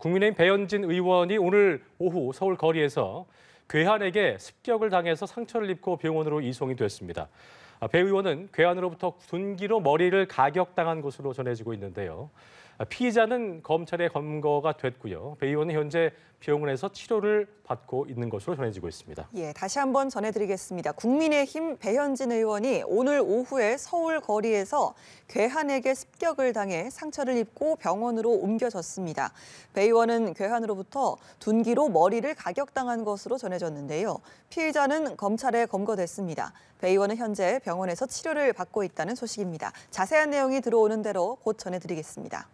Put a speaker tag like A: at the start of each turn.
A: 국민의힘 배현진 의원이 오늘 오후 서울 거리에서 괴한에게 습격을 당해서 상처를 입고 병원으로 이송이 됐습니다. 아, 배 의원은 괴한으로부터 둔기로 머리를 가격당한 것으로 전해지고 있는데요. 아, 피의자는 검찰의 검거가 됐고요. 배 의원은 현재 병원에서 치료를 받고 있는 것으로 전해지고 있습니다.
B: 예, 다시 한번 전해드리겠습니다. 국민의힘 배현진 의원이 오늘 오후에 서울 거리에서 괴한에게 습격을 당해 상처를 입고 병원으로 옮겨졌습니다. 배 의원은 괴한으로부터 둔기로 머리를 가격당한 것으로 전해졌는데요. 피의자는 검찰에 검거됐습니다. 배 의원은 현재 병 병원에서 치료를 받고 있다는 소식입니다. 자세한 내용이 들어오는 대로 곧 전해드리겠습니다.